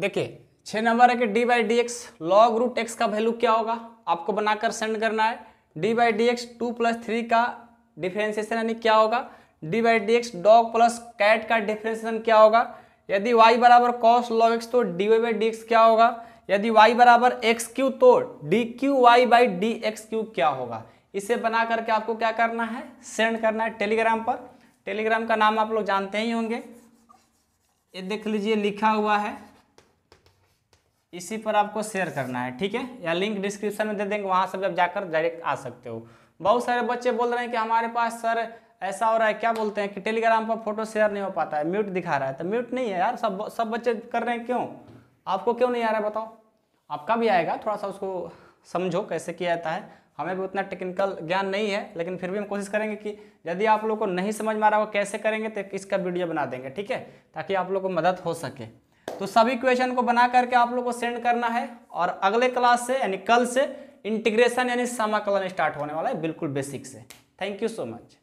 देखिए छः नंबर है कि D by D X log root X का वैल्यू क्या होगा आपको बनाकर सेंड करना है D by D X two plus three का डिफ्रेंसिएशन यानी क्या होगा D by D X dog plus cat का डिफ्रेंसिएशन क्या होगा यदि वाई बराबर कॉस लॉग एक्स तो D Y by D X क्या होगा यदि वाई बराबर एक्स क्यू तो D cube Y by D X Q क्या होगा इसे बना करके आपको क्या करना है सेंड करना है टेलीग्राम पर टेलीग्राम का नाम आप लोग जानते ही होंगे ये देख लीजिए लिखा हुआ है इसी पर आपको शेयर करना है ठीक है या लिंक डिस्क्रिप्शन में दे देंगे वहाँ से आप जाकर डायरेक्ट आ सकते हो बहुत सारे बच्चे बोल रहे हैं कि हमारे पास सर ऐसा हो रहा है क्या बोलते हैं कि टेलीग्राम पर फोटो शेयर नहीं हो पाता है म्यूट दिखा रहा है तो म्यूट नहीं है यार सब सब बच्चे कर रहे हैं क्यों आपको क्यों नहीं आ रहा है बताओ आपका भी आएगा थोड़ा सा उसको समझो कैसे किया जाता है हमें भी उतना टेक्निकल ज्ञान नहीं है लेकिन फिर भी हम कोशिश करेंगे कि यदि आप लोग को नहीं समझ में आ रहा हो कैसे करेंगे तो इसका वीडियो बना देंगे ठीक है ताकि आप लोग को मदद हो सके तो सभी क्वेश्चन को बना करके आप लोग को सेंड करना है और अगले क्लास से यानी कल से इंटीग्रेशन यानी समाकलन स्टार्ट होने वाला है बिल्कुल बेसिक से थैंक यू सो मच